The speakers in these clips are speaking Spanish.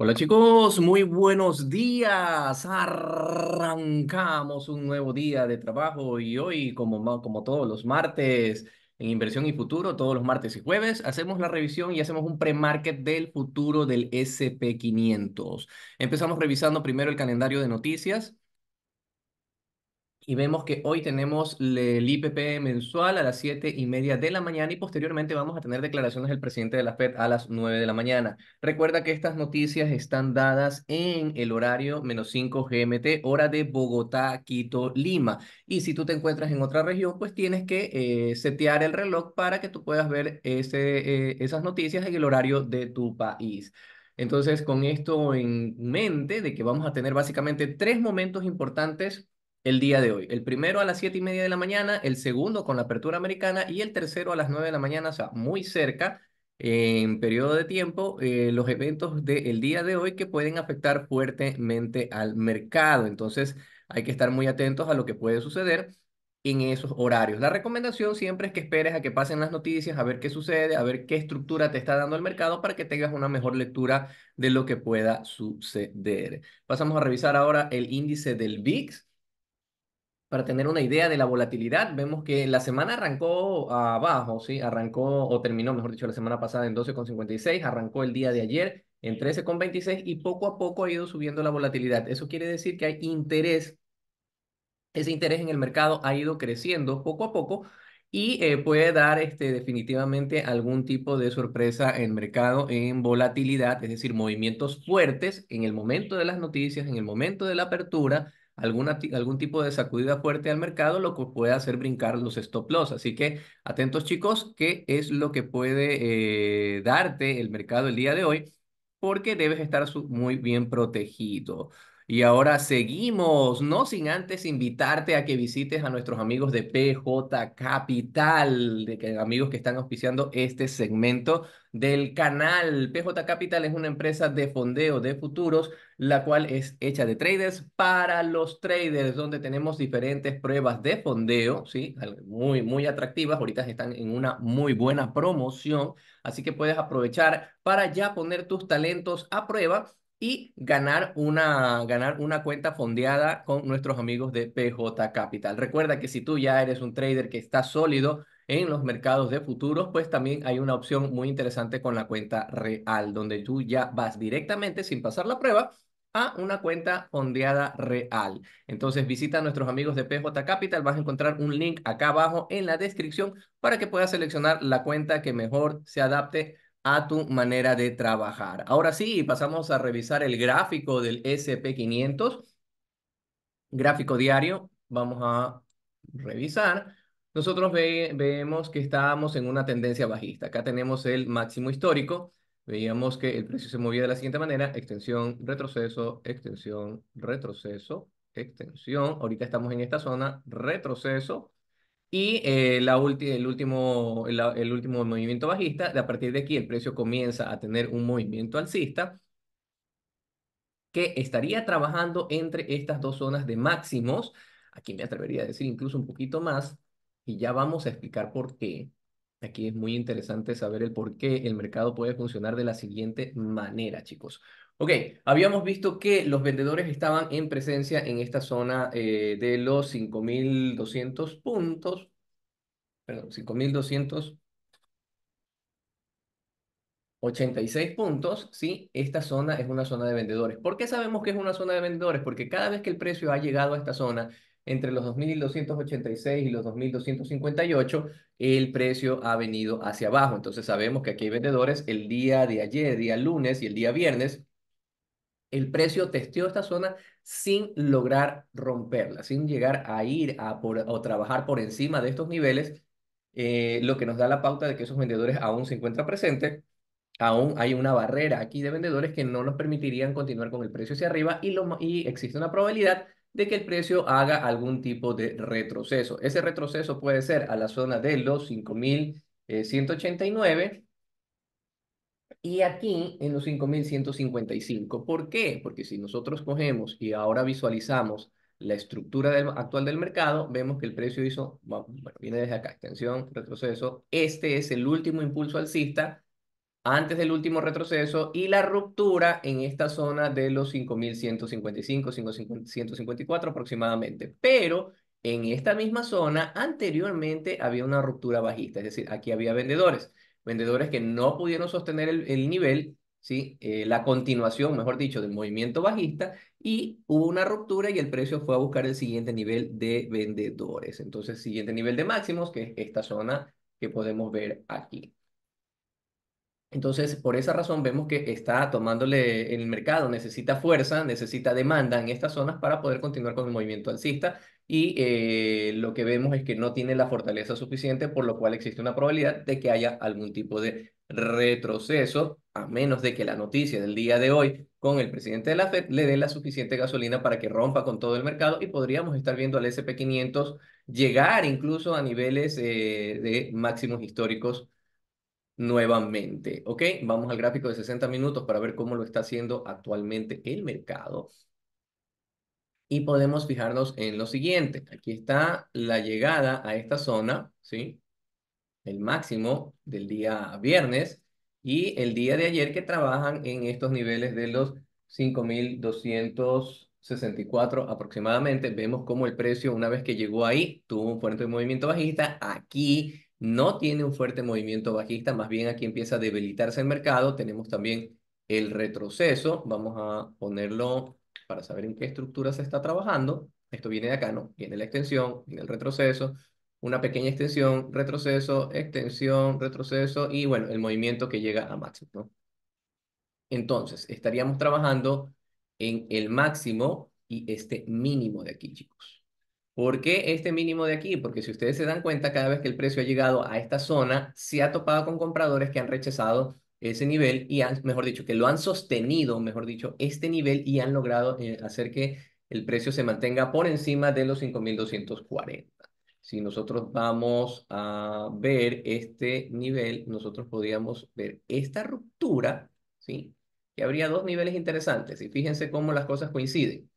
Hola chicos, muy buenos días. Arrancamos un nuevo día de trabajo y hoy, como, como todos los martes en Inversión y Futuro, todos los martes y jueves, hacemos la revisión y hacemos un pre-market del futuro del SP500. Empezamos revisando primero el calendario de noticias y vemos que hoy tenemos el IPP mensual a las 7 y media de la mañana y posteriormente vamos a tener declaraciones del presidente de la FED a las 9 de la mañana. Recuerda que estas noticias están dadas en el horario menos 5 GMT, hora de Bogotá, Quito, Lima. Y si tú te encuentras en otra región, pues tienes que eh, setear el reloj para que tú puedas ver eh, esas noticias en el horario de tu país. Entonces, con esto en mente de que vamos a tener básicamente tres momentos importantes el día de hoy. El primero a las 7 y media de la mañana, el segundo con la apertura americana y el tercero a las 9 de la mañana, o sea, muy cerca en periodo de tiempo eh, los eventos del día de hoy que pueden afectar fuertemente al mercado. Entonces hay que estar muy atentos a lo que puede suceder en esos horarios. La recomendación siempre es que esperes a que pasen las noticias, a ver qué sucede, a ver qué estructura te está dando el mercado para que tengas una mejor lectura de lo que pueda suceder. Pasamos a revisar ahora el índice del VIX para tener una idea de la volatilidad, vemos que la semana arrancó abajo, ¿sí? Arrancó o terminó, mejor dicho, la semana pasada en 12,56, arrancó el día de ayer en 13,26 y poco a poco ha ido subiendo la volatilidad. Eso quiere decir que hay interés, ese interés en el mercado ha ido creciendo poco a poco y eh, puede dar este, definitivamente algún tipo de sorpresa en mercado en volatilidad, es decir, movimientos fuertes en el momento de las noticias, en el momento de la apertura alguna, algún tipo de sacudida fuerte al mercado, lo que puede hacer brincar los stop loss. Así que atentos chicos, qué es lo que puede eh, darte el mercado el día de hoy, porque debes estar muy bien protegido. Y ahora seguimos, no sin antes invitarte a que visites a nuestros amigos de PJ Capital, de que, amigos que están auspiciando este segmento del canal. PJ Capital es una empresa de fondeo de futuros la cual es hecha de traders para los traders, donde tenemos diferentes pruebas de fondeo, ¿sí? Muy, muy atractivas. Ahorita están en una muy buena promoción, así que puedes aprovechar para ya poner tus talentos a prueba y ganar una, ganar una cuenta fondeada con nuestros amigos de PJ Capital. Recuerda que si tú ya eres un trader que está sólido en los mercados de futuros, pues también hay una opción muy interesante con la cuenta real, donde tú ya vas directamente sin pasar la prueba a una cuenta ondeada real. Entonces visita a nuestros amigos de PJ Capital, vas a encontrar un link acá abajo en la descripción para que puedas seleccionar la cuenta que mejor se adapte a tu manera de trabajar. Ahora sí, pasamos a revisar el gráfico del SP500, gráfico diario, vamos a revisar. Nosotros vemos que estábamos en una tendencia bajista. Acá tenemos el máximo histórico veíamos que el precio se movía de la siguiente manera, extensión, retroceso, extensión, retroceso, extensión. Ahorita estamos en esta zona, retroceso. Y eh, la el, último, el último movimiento bajista, a partir de aquí el precio comienza a tener un movimiento alcista que estaría trabajando entre estas dos zonas de máximos. Aquí me atrevería a decir incluso un poquito más y ya vamos a explicar por qué. Aquí es muy interesante saber el por qué el mercado puede funcionar de la siguiente manera, chicos. Ok, habíamos visto que los vendedores estaban en presencia en esta zona eh, de los 5.200 puntos, perdón, 5.286 puntos, ¿sí? Esta zona es una zona de vendedores. ¿Por qué sabemos que es una zona de vendedores? Porque cada vez que el precio ha llegado a esta zona, entre los 2.286 y los 2.258, el precio ha venido hacia abajo. Entonces sabemos que aquí hay vendedores el día de ayer, día lunes y el día viernes. El precio testeó esta zona sin lograr romperla, sin llegar a ir a por, o trabajar por encima de estos niveles, eh, lo que nos da la pauta de que esos vendedores aún se encuentran presentes aún hay una barrera aquí de vendedores que no nos permitirían continuar con el precio hacia arriba y, lo, y existe una probabilidad de que el precio haga algún tipo de retroceso. Ese retroceso puede ser a la zona de los 5.189 eh, y aquí en los 5.155. ¿Por qué? Porque si nosotros cogemos y ahora visualizamos la estructura actual del mercado, vemos que el precio hizo, bueno, viene desde acá, extensión, retroceso. Este es el último impulso alcista antes del último retroceso y la ruptura en esta zona de los 5.155, 5.154 aproximadamente. Pero en esta misma zona anteriormente había una ruptura bajista, es decir, aquí había vendedores, vendedores que no pudieron sostener el, nivel, ¿sí? Eh, la continuación, mejor dicho, del movimiento bajista y hubo una ruptura y el precio fue a buscar el siguiente nivel de vendedores. Entonces, siguiente nivel de máximos, que es esta zona que podemos ver aquí. Entonces, por esa razón vemos que está tomándole el mercado, necesita fuerza, necesita demanda en estas zonas para poder continuar con el movimiento alcista y eh, lo que vemos es que no tiene la fortaleza suficiente, por lo cual existe una probabilidad de que haya algún tipo de retroceso, a menos de que la noticia del día de hoy con el presidente de la Fed le dé la suficiente gasolina para que rompa con todo el mercado y podríamos estar viendo al SP500 llegar incluso a niveles eh, de máximos históricos nuevamente. ¿Ok? Vamos al gráfico de 60 minutos para ver cómo lo está haciendo actualmente el mercado. Y podemos fijarnos en lo siguiente. Aquí está la llegada a esta zona, ¿sí? El máximo del día viernes y el día de ayer que trabajan en estos niveles de los 5.264 aproximadamente. Vemos cómo el precio, una vez que llegó ahí, tuvo un fuerte movimiento bajista. Aquí no tiene un fuerte movimiento bajista, más bien aquí empieza a debilitarse el mercado. Tenemos también el retroceso, vamos a ponerlo para saber en qué estructura se está trabajando. Esto viene de acá, ¿no? Viene la extensión, viene el retroceso, una pequeña extensión, retroceso, extensión, retroceso y bueno, el movimiento que llega a máximo, ¿no? Entonces, estaríamos trabajando en el máximo y este mínimo de aquí, chicos. ¿Por qué este mínimo de aquí? Porque si ustedes se dan cuenta, cada vez que el precio ha llegado a esta zona, se ha topado con compradores que han rechazado ese nivel y han, mejor dicho, que lo han sostenido, mejor dicho, este nivel y han logrado eh, hacer que el precio se mantenga por encima de los 5.240. Si nosotros vamos a ver este nivel, nosotros podríamos ver esta ruptura, ¿sí? Que habría dos niveles interesantes y fíjense cómo las cosas coinciden,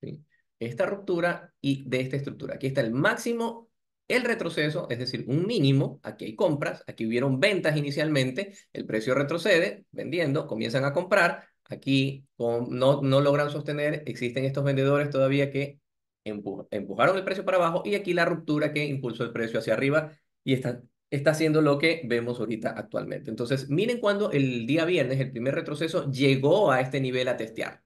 ¿sí? esta ruptura y de esta estructura. Aquí está el máximo, el retroceso, es decir, un mínimo. Aquí hay compras, aquí hubieron ventas inicialmente, el precio retrocede, vendiendo, comienzan a comprar. Aquí no, no logran sostener, existen estos vendedores todavía que empujaron el precio para abajo y aquí la ruptura que impulsó el precio hacia arriba y está, está haciendo lo que vemos ahorita actualmente. Entonces, miren cuando el día viernes, el primer retroceso llegó a este nivel a testear.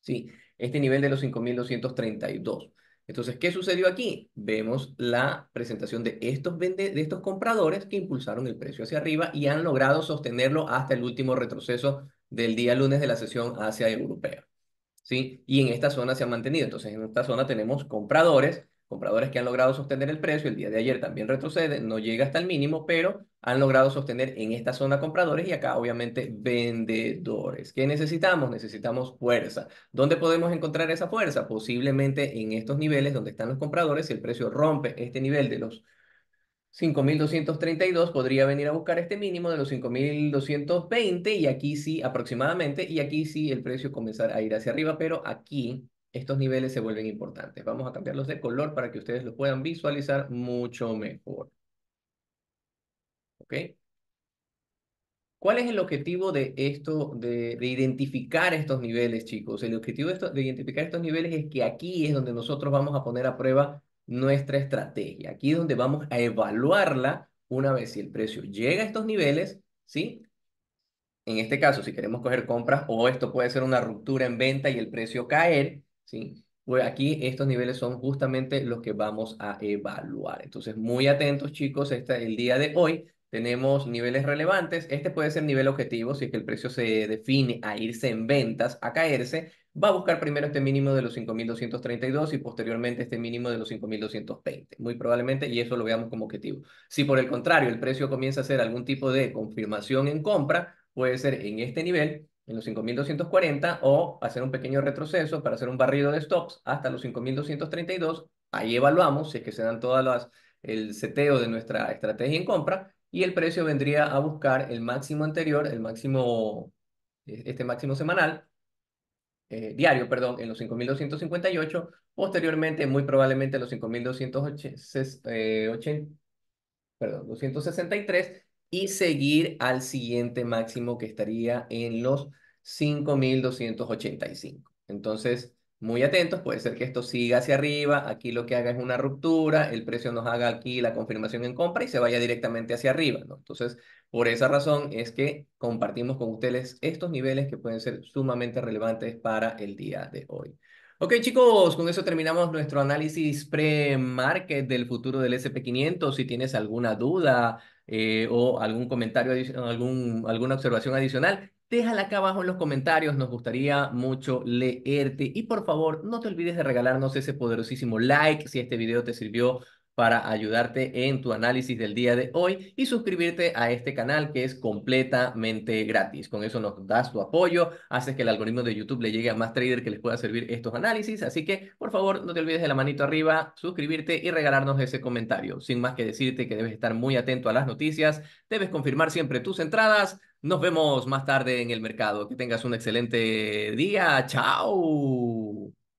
Sí, este nivel de los 5232. Entonces, ¿qué sucedió aquí? Vemos la presentación de estos, de estos compradores que impulsaron el precio hacia arriba y han logrado sostenerlo hasta el último retroceso del día lunes de la sesión hacia Europea. ¿sí? Y en esta zona se ha mantenido. Entonces, en esta zona tenemos compradores compradores que han logrado sostener el precio, el día de ayer también retrocede, no llega hasta el mínimo, pero han logrado sostener en esta zona compradores y acá obviamente vendedores. ¿Qué necesitamos? Necesitamos fuerza. ¿Dónde podemos encontrar esa fuerza? Posiblemente en estos niveles donde están los compradores, si el precio rompe este nivel de los 5.232 podría venir a buscar este mínimo de los 5.220 y aquí sí aproximadamente, y aquí sí el precio comenzar a ir hacia arriba, pero aquí estos niveles se vuelven importantes. Vamos a cambiarlos de color para que ustedes lo puedan visualizar mucho mejor. ¿Ok? ¿Cuál es el objetivo de esto, de, identificar estos niveles, chicos? El objetivo de, de identificar estos niveles es que aquí es donde nosotros vamos a poner a prueba nuestra estrategia. Aquí es donde vamos a evaluarla una vez si el precio llega a estos niveles, ¿sí? En este caso, si queremos coger compras o esto puede ser una ruptura en venta y el precio caer, ¿sí? Pues aquí estos niveles son justamente los que vamos a evaluar. Entonces, muy atentos chicos, este, el día de hoy tenemos niveles relevantes. Este puede ser nivel objetivo, si es que el precio se define a irse en ventas, a caerse, va a buscar primero este mínimo de los 5.232 y posteriormente este mínimo de los 5.220, muy probablemente, y eso lo veamos como objetivo. Si por el contrario el precio comienza a hacer algún tipo de confirmación en compra, puede ser en este nivel en los 5.240 o hacer un pequeño retroceso para hacer un barrido de stops hasta los 5.232. Ahí evaluamos si es que se dan todas las, el seteo de nuestra estrategia en compra y el precio vendría a buscar el máximo anterior, el máximo, e-, este máximo semanal, eh, diario, perdón, en los 5.258, posteriormente muy probablemente en los 5.263, y seguir al siguiente máximo que estaría en los 5.285. Entonces, muy atentos, puede ser que esto siga hacia arriba, aquí lo que haga es una ruptura, el precio nos haga aquí la confirmación en compra y se vaya directamente hacia arriba, Entonces, por esa razón es que compartimos con ustedes estos niveles que pueden ser sumamente relevantes para el día de hoy. Ok chicos, con eso terminamos nuestro análisis pre-market del futuro del SP500. Si tienes alguna duda eh, o algún comentario, algún, alguna observación adicional, déjala acá abajo en los comentarios. Nos gustaría mucho leerte. Y por favor, no te olvides de regalarnos ese poderosísimo like si este video te sirvió para ayudarte en tu análisis del día de hoy y suscribirte a este canal que es completamente gratis. Con eso nos das tu apoyo, haces que el algoritmo de YouTube le llegue a más traders que les pueda servir estos análisis, así que por favor no te olvides de la manito arriba, suscribirte y regalarnos ese comentario. Sin más que decirte que debes estar muy atento a las noticias, debes confirmar siempre tus entradas. Nos vemos más tarde en el mercado. Que tengas un excelente día. Chao.